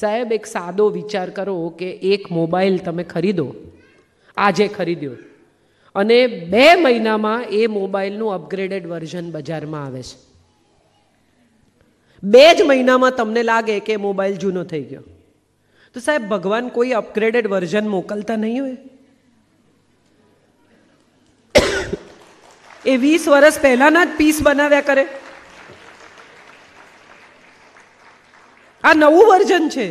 સાહેબ એક સાદો વિચાર કરો કે એક મોબાઈલ તમે ખરીદો આજે ખરીદ્યો અને બે મહિનામાં એ મોબાઈલનું અપગ્રેડેડ વર્ઝન બજારમાં આવે છે બે જ મહિનામાં તમને લાગે કે મોબાઈલ જૂનો થઈ ગયો તો સાહેબ ભગવાન કોઈ અપગ્રેડેડ વર્ઝન મોકલતા નહીં હોય એ વીસ વર્ષ પહેલાંના જ પીસ બનાવ્યા કરે આ નવું વર્ઝન છે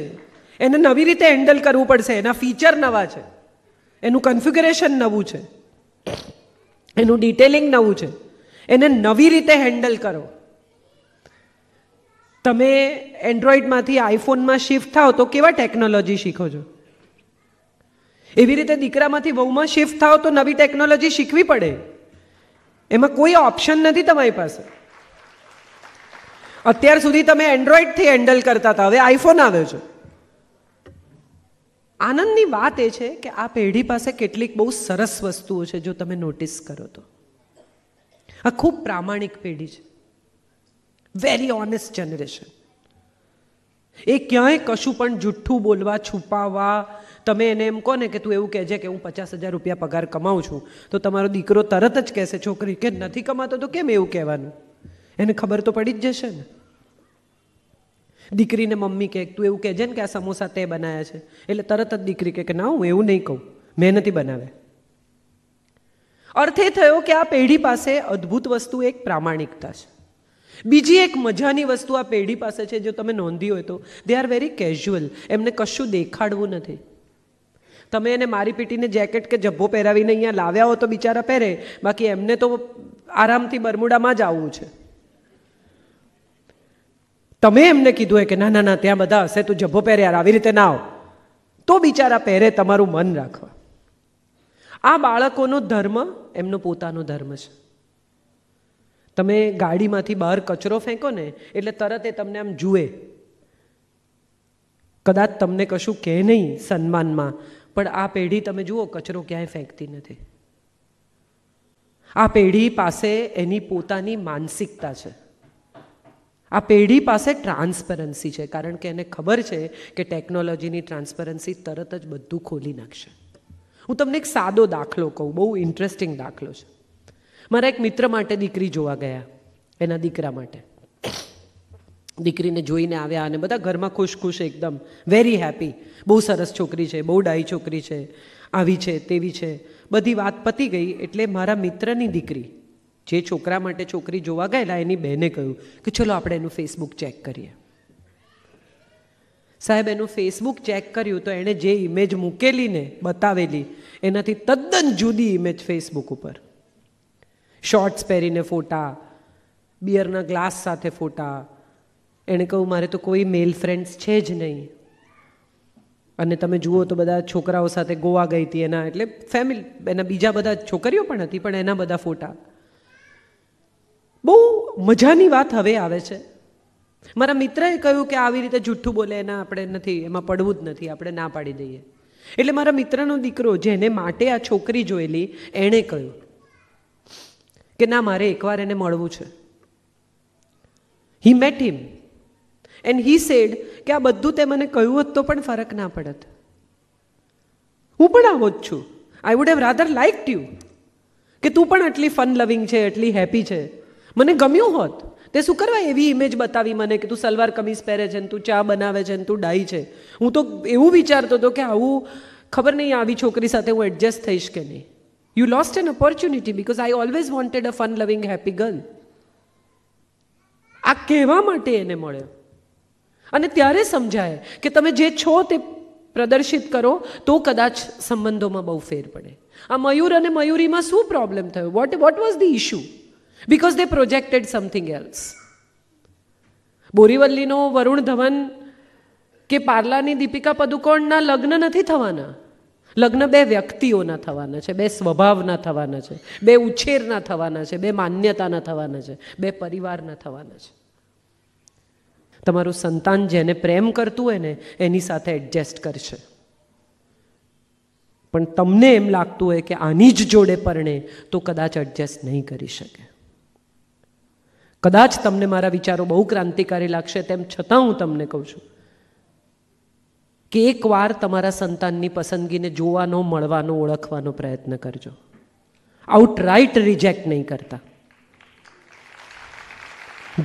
એને નવી રીતે હેન્ડલ કરવું પડશે એના ફીચર નવા છે એનું કન્ફિગરેશન નવું છે એનું ડિટેલિંગ નવું છે એને નવી રીતે હેન્ડલ કરો તમે એન્ડ્રોઈડમાંથી આઈફોનમાં શિફ્ટ થાઓ તો કેવા ટેકનોલોજી શીખો છો એવી રીતે દીકરામાંથી વહુમાં શિફ્ટ થાઓ તો નવી ટેકનોલોજી શીખવી પડે એમાં કોઈ ઓપ્શન નથી તમારી પાસે અત્યાર સુધી તમે એન્ડ્રોઈડથી હેન્ડલ કરતા હતા હવે આઈફોન આવ્યો છે આનંદની વાત એ છે કે આ પેઢી પાસે કેટલીક બહુ સરસ વસ્તુઓ છે જો તમે નોટિસ કરો તો આ ખૂબ પ્રામાણિક પેઢી છે વેરી ઓનેસ્ટ જનરેશન એ ક્યાંય કશું પણ જુઠ્ઠું બોલવા છુપાવવા તમે એને એમ કહો ને કે તું એવું કહેજે કે હું પચાસ હજાર રૂપિયા પગાર કમાઉં છું તો તમારો દીકરો તરત જ કહેશે છોકરી કે નથી કમાતો તો કેમ એવું કહેવાનું એને ખબર તો પડી જ જશે ને દીકરીને મમ્મી કહે તું એવું કહેજે ને કે આ સમોસા તે બનાવ્યા છે એટલે તરત જ દીકરી કહે કે ના હું એવું નહીં કહું મેં બનાવે બનાવ્યા અર્થ એ થયો કે આ પેઢી પાસે અદ્ભુત વસ્તુ એક પ્રામાણિકતા છે બીજી એક મજાની વસ્તુ આ પેઢી પાસે છે જો તમે નોંધી હોય તો દે આર વેરી કેઝ્યુઅલ એમને કશું દેખાડવું નથી તમે એને મારી પીટીને જેકેટ કે જબ્બો પહેરાવીને અહીંયા લાવ્યા હો તો બિચારા પહેરે બાકી એમને તો આરામથી બરમુડામાં જ આવવું છે તમે એમને કીધું હોય કે ના ના ના ત્યાં બધા હશે તું જભો પહેરે યાર આવી રીતે ના આવ તો બિચારા પહેરે તમારું મન રાખવા આ બાળકોનો ધર્મ એમનો પોતાનો ધર્મ છે તમે ગાડીમાંથી બહાર કચરો ફેંકો ને એટલે તરત એ તમને આમ જુએ કદાચ તમને કશું કહે નહીં સન્માનમાં પણ આ પેઢી તમે જુઓ કચરો ક્યાંય ફેંકતી નથી આ પેઢી પાસે એની પોતાની માનસિકતા છે આ પેઢી પાસે ટ્રાન્સપરન્સી છે કારણ કે એને ખબર છે કે ટેકનોલોજીની ટ્રાન્સપરન્સી તરત જ બધું ખોલી નાખશે હું તમને એક સાદો દાખલો કહું બહુ ઇન્ટરેસ્ટિંગ દાખલો છે મારા એક મિત્ર માટે દીકરી જોવા ગયા એના દીકરા માટે દીકરીને જોઈને આવ્યા અને બધા ઘરમાં ખુશ ખુશ એકદમ વેરી હેપી બહુ સરસ છોકરી છે બહુ ડાઈ છોકરી છે આવી છે તેવી છે બધી વાત પતી ગઈ એટલે મારા મિત્રની દીકરી જે છોકરા માટે છોકરી જોવા ગયેલા એની બહેને કહ્યું કે ચલો આપણે એનું ફેસબુક ચેક કરીએ સાહેબ એનું ફેસબુક ચેક કર્યું તો એણે જે ઇમેજ મૂકેલી ને બતાવેલી એનાથી તદ્દન જુદી ઇમેજ ફેસબુક ઉપર શોર્ટ્સ પહેરીને ફોટા બિયરના ગ્લાસ સાથે ફોટા એણે કહ્યું મારે તો કોઈ મેલ ફ્રેન્ડ્સ છે જ નહીં અને તમે જુઓ તો બધા છોકરાઓ સાથે ગોવા ગઈ હતી એના એટલે ફેમિલી એના બીજા બધા છોકરીઓ પણ હતી પણ એના બધા ફોટા બહુ મજાની વાત હવે આવે છે મારા મિત્રએ કહ્યું કે આવી રીતે જૂઠું બોલે એના આપણે નથી એમાં પડવું જ નથી આપણે ના પાડી દઈએ એટલે મારા મિત્રનો દીકરો જેને માટે આ છોકરી જોયેલી એણે કહ્યું કે ના મારે એકવાર એને મળવું છે he met him and he said કે આ બધું તે મને કહ્યું હોત તો પણ ફરક ના પડત હું પણ આવો જ છું I would have rather like you કે તું પણ આટલી ફન લવિંગ છે એટલી હેપી છે મને ગમ્યું હોત તે શું કરવા એવી ઇમેજ બતાવી મને કે તું સલવાર કમીઝ પહેરે છે ને તું ચા બનાવે છે ને તું ડાઈ છે હું તો એવું વિચારતો હતો કે આવું ખબર નહીં આવી છોકરી સાથે હું એડજસ્ટ થઈશ કે નહીં you lost an opportunity because I always wanted a fun loving happy girl આ કહેવા માટે એને મળ્યો અને ત્યારે સમજાય કે તમે જે છો તે પ્રદર્શિત કરો તો કદાચ સંબંધોમાં બહુ ફેર પડે આ મયુર અને મયુરીમાં શું પ્રોબ્લેમ થયો what what was the issue because they projected something else બોરીવલ્લીનો વરુણ ધવન કે પાર્લાની દીપિકા પદુકોણના લગ્ન નથી થવાના લગ્ન બે વ્યક્તિઓના થવાના છે બે સ્વભાવના થવાના છે બે ઉછેરના થવાના છે બે માન્યતાના થવાના છે બે પરિવારના થવાના છે તમારું સંતાન જેને પ્રેમ કરતું હોય ને એની સાથે એડજસ્ટ કરશે પણ તમને એમ લાગતું હોય કે આની જ જોડે પરણે તો કદાચ એડજસ્ટ નહીં કરી શકે કદાચ તમને મારા વિચારો બહુ ક્રાંતિકારી લાગશે તેમ છતાં હું તમને કહું છું કે એકવાર તમારા સંતાનની પસંદગીને જોવાનો મળવાનો ઓળખવાનો પ્રયત્ન કરજો આઉટરાઇટ રિજેક્ટ નહીં કરતા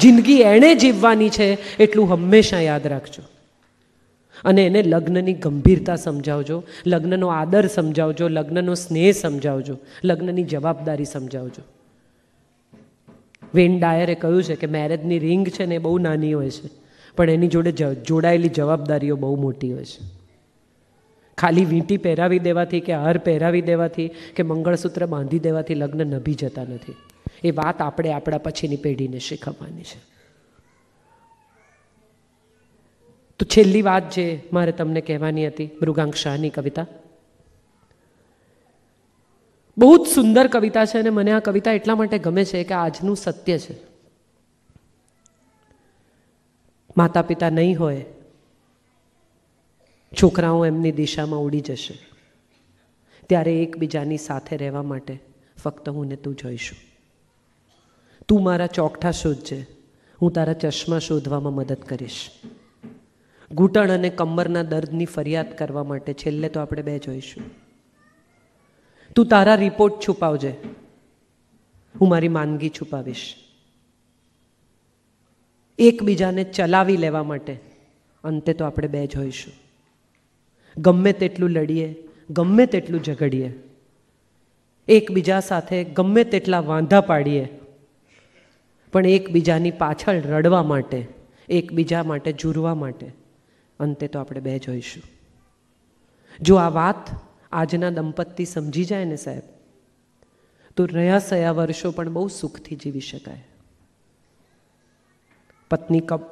જિંદગી એણે જીવવાની છે એટલું હંમેશા યાદ રાખજો અને એને લગ્નની ગંભીરતા સમજાવજો લગ્નનો આદર સમજાવજો લગ્નનો સ્નેહ સમજાવજો લગ્નની જવાબદારી સમજાવજો વેન ડાયરે કહ્યું છે કે મેરેજની રિંગ છે ને એ બહુ નાની હોય છે પણ એની જોડે જોડાયેલી જવાબદારીઓ બહુ મોટી હોય છે ખાલી વીંટી પહેરાવી દેવાથી કે હાર પહેરાવી દેવાથી કે મંગળસૂત્ર બાંધી દેવાથી લગ્ન નભી જતા નથી એ વાત આપણે આપણા પછીની પેઢીને શીખવવાની છે તો છેલ્લી વાત જે મારે તમને કહેવાની હતી મૃગાંક શાહની કવિતા બહુ જ સુંદર કવિતા છે અને મને આ કવિતા એટલા માટે ગમે છે કે આજનું સત્ય છે માતા પિતા નહીં હોય છોકરાઓ એમની દિશામાં ઉડી જશે ત્યારે એકબીજાની સાથે રહેવા માટે ફક્ત હું ને તું જોઈશું તું મારા ચોકઠા શોધજે હું તારા ચશ્મા શોધવામાં મદદ કરીશ ઘૂંટણ અને કમરના દર્દની ફરિયાદ કરવા માટે છેલ્લે તો આપણે બે જોઈશું તું તારા રિપોર્ટ છુપાવજે હું મારી માંદગી છુપાવીશ એકબીજાને ચલાવી લેવા માટે અંતે તો આપણે બે જોઈશું ગમે તેટલું લડીએ ગમે તેટલું ઝઘડીએ એકબીજા સાથે ગમે તેટલા વાંધા પાડીએ પણ એકબીજાની પાછળ રડવા માટે એકબીજા માટે જુરવા માટે અંતે તો આપણે બે જોઈશું જો આ વાત આજના દંપતી સમજી જાય ને સાહેબ તો રહ્યા સયા વર્ષો પણ બહુ સુખથી જીવી શકાય પત્ની કપ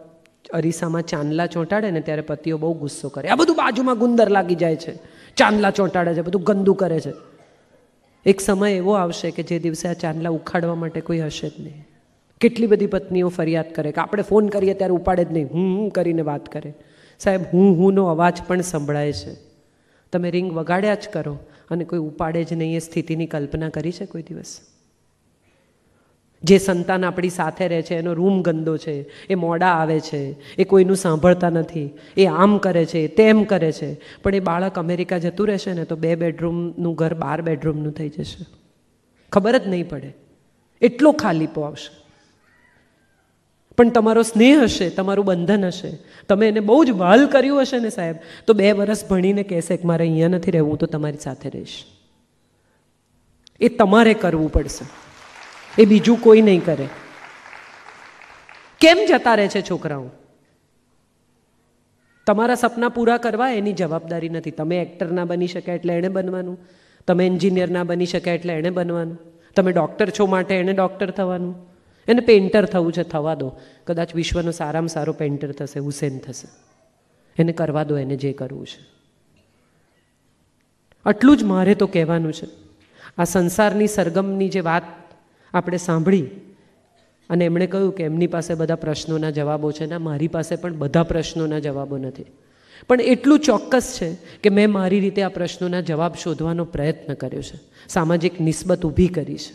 અરીસામાં ચાંદલા ચોંટાડે ને ત્યારે પતિઓ બહુ ગુસ્સો કરે આ બધું બાજુમાં ગુંદર લાગી જાય છે ચાંદલા ચોંટાડે છે બધું ગંદુ કરે છે એક સમય એવો આવશે કે જે દિવસે આ ચાંદલા ઉખાડવા માટે કોઈ હશે જ નહીં કેટલી બધી પત્નીઓ ફરિયાદ કરે કે આપણે ફોન કરીએ ત્યારે ઉપાડે જ નહીં હું હું કરીને વાત કરે સાહેબ હું હુંનો અવાજ પણ સંભળાય છે તમે રિંગ વગાડ્યા જ કરો અને કોઈ ઉપાડે જ નહીં એ સ્થિતિની કલ્પના કરી છે કોઈ દિવસ જે સંતાન આપણી સાથે રહે છે એનો રૂમ ગંદો છે એ મોડા આવે છે એ કોઈનું સાંભળતા નથી એ આમ કરે છે તેમ કરે છે પણ એ બાળક અમેરિકા જતું રહેશે ને તો બે બેડરૂમનું ઘર બાર બેડરૂમનું થઈ જશે ખબર જ નહીં પડે એટલો ખાલીપો આવશે પણ તમારો સ્નેહ હશે તમારું બંધન હશે તમે એને બહુ જ વહાલ કર્યું હશે ને સાહેબ તો બે વરસ ભણીને કહેશે કે મારે અહીંયા નથી રહેવું તો તમારી સાથે રહીશ એ તમારે કરવું પડશે એ બીજું કોઈ નહીં કરે કેમ જતા રહે છે છોકરાઓ તમારા સપના પૂરા કરવા એની જવાબદારી નથી તમે એક્ટર ના બની શક્યા એટલે એણે બનવાનું તમે એન્જિનિયર ના બની શક્યા એટલે એણે બનવાનું તમે ડૉક્ટર છો માટે એણે ડૉક્ટર થવાનું એને પેન્ટર થવું છે થવા દો કદાચ વિશ્વનો સારામાં સારો પેન્ટર થશે હુસેન થશે એને કરવા દો એને જે કરવું છે આટલું જ મારે તો કહેવાનું છે આ સંસારની સરગમની જે વાત આપણે સાંભળી અને એમણે કહ્યું કે એમની પાસે બધા પ્રશ્નોના જવાબો છે ને મારી પાસે પણ બધા પ્રશ્નોના જવાબો નથી પણ એટલું ચોક્કસ છે કે મેં મારી રીતે આ પ્રશ્નોના જવાબ શોધવાનો પ્રયત્ન કર્યો છે સામાજિક નિસ્બત ઊભી કરી છે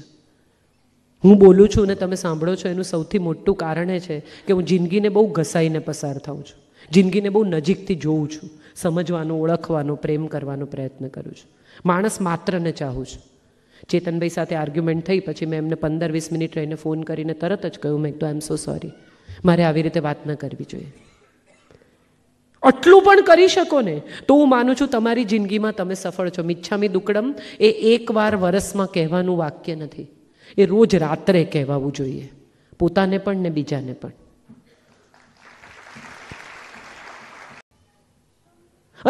હું બોલું છું ને તમે સાંભળો છો એનું સૌથી મોટું કારણ એ છે કે હું જિંદગીને બહુ ઘસાઈને પસાર થાઉં છું જિંદગીને બહુ નજીકથી જોઉં છું સમજવાનું ઓળખવાનો પ્રેમ કરવાનો પ્રયત્ન કરું છું માણસ માત્રને ચાહું છું ચેતનભાઈ સાથે આર્ગ્યુમેન્ટ થઈ પછી મેં એમને પંદર વીસ મિનિટ રહીને ફોન કરીને તરત જ કહ્યું મેં તો આઈ એમ સો સોરી મારે આવી રીતે વાત ન કરવી જોઈએ આટલું પણ કરી શકો ને તો હું માનું છું તમારી જિંદગીમાં તમે સફળ છો મિચ્છામી દુકડમ એ એકવાર વરસમાં કહેવાનું વાક્ય નથી એ રોજ રાત્રે કહેવાવું જોઈએ પોતાને પણ ને બીજાને પણ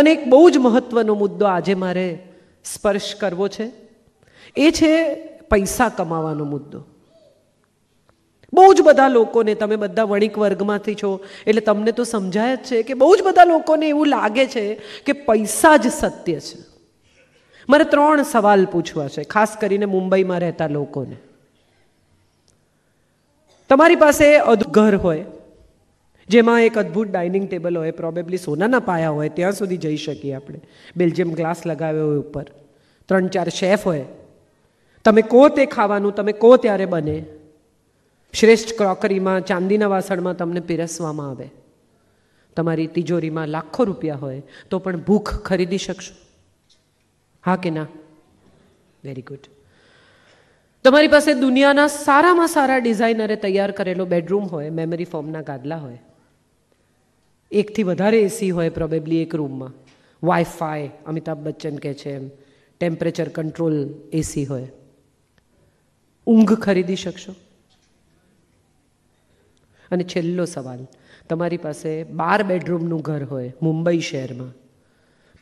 અને એક બહુ જ મહત્વનો મુદ્દો આજે મારે સ્પર્શ કરવો છે એ છે પૈસા કમાવાનો મુદ્દો બહુ જ બધા લોકોને તમે બધા વણિક વર્ગમાંથી છો એટલે તમને તો સમજાય જ છે કે બહુ જ બધા લોકોને એવું લાગે છે કે પૈસા જ સત્ય છે મારે ત્રણ સવાલ પૂછવા છે ખાસ કરીને મુંબઈમાં રહેતા લોકોને તમારી પાસે ઘર હોય જેમાં એક અદ્ભુત ડાઇનિંગ ટેબલ હોય પ્રોબેબલી સોનાના પાયા હોય ત્યાં સુધી જઈ શકીએ આપણે બેલ્જિયમ ગ્લાસ લગાવ્યો હોય ઉપર ત્રણ ચાર શેફ હોય તમે કહો તે ખાવાનું તમે કહો ત્યારે બને શ્રેષ્ઠ ક્રોકરીમાં ચાંદીના વાસણમાં તમને પીરસવામાં આવે તમારી તિજોરીમાં લાખો રૂપિયા હોય તો પણ ભૂખ ખરીદી શકશો હા કે ના વેરી ગુડ તમારી પાસે દુનિયાના સારામાં સારા ડિઝાઇનરે તૈયાર કરેલો બેડરૂમ હોય મેમરી ફોર્મના ગાદલા હોય એકથી વધારે એસી હોય પ્રોબેબલી એક રૂમમાં વાઈફાઈ અમિતાભ બચ્ચન કહે છે એમ ટેમ્પરેચર કંટ્રોલ એસી હોય ઊંઘ ખરીદી શકશો અને છેલ્લો સવાલ તમારી પાસે બાર બેડરૂમનું ઘર હોય મુંબઈ શહેરમાં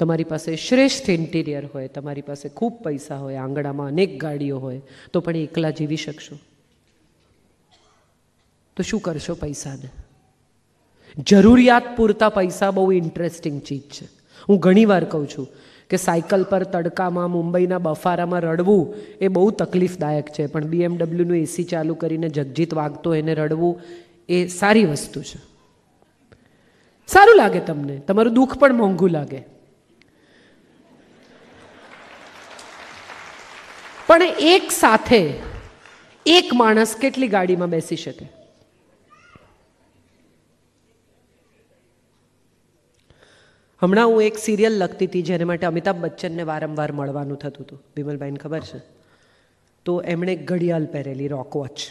તમારી પાસે શ્રેષ્ઠ ઇન્ટિરિયર હોય તમારી પાસે ખૂબ પૈસા હોય આંગણામાં અનેક ગાડીઓ હોય તો પણ એકલા જીવી શકશો તો શું કરશો પૈસાને જરૂરિયાત પૂરતા પૈસા બહુ ઇન્ટરેસ્ટિંગ ચીજ છે હું ઘણીવાર કહું છું કે સાયકલ પર તડકામાં મુંબઈના બફારામાં રડવું એ બહુ તકલીફદાયક છે પણ બીએમડબ્લ્યુનું એસી ચાલુ કરીને જગજીત વાગતો એને રડવું એ સારી વસ્તુ છે સારું લાગે તમને તમારું દુઃખ પણ મોંઘું લાગે પણ એક સાથે એક માણસ કેટલી ગાડીમાં બેસી શકે હમણાં હું એક સિરિયલ લખતી હતી જેને માટે અમિતાભ બચ્ચનને વારંવાર મળવાનું થતું હતું વિમલભાઈને ખબર છે તો એમણે ઘડિયાળ પહેરેલી રોક વોચ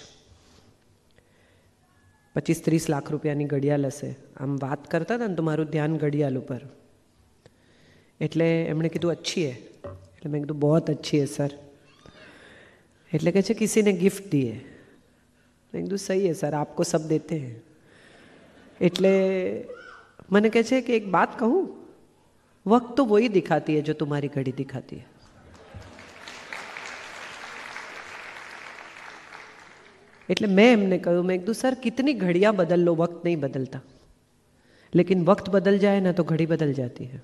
પચીસ ત્રીસ લાખ રૂપિયાની ઘડિયાળ હશે આમ વાત કરતા હતા ને તો મારું ધ્યાન ઘડિયાળ ઉપર એટલે એમણે કીધું અચ્છી હે એટલે મેં કીધું બહુ અચ્છી હે સર એટલે કે છે કિસીને ગિફ્ટ દીએ મેં કીધું સહી હે સર આપકો સબ દેતે હૈ એટલે મને કહે છે કે એક બાત કહું વક્ત તો વહી દિખાતી હૈ જો તુમ્હારી ઘડી દિખાતી હૈ એટલે મેં એમને કહ્યું મેં કીધું સર કિતની ઘડિયા બદલ લો વક્ત નહીં બદલતા લેકિન વક્ત બદલ જાય ના તો ઘડી બદલ જાતી હૈ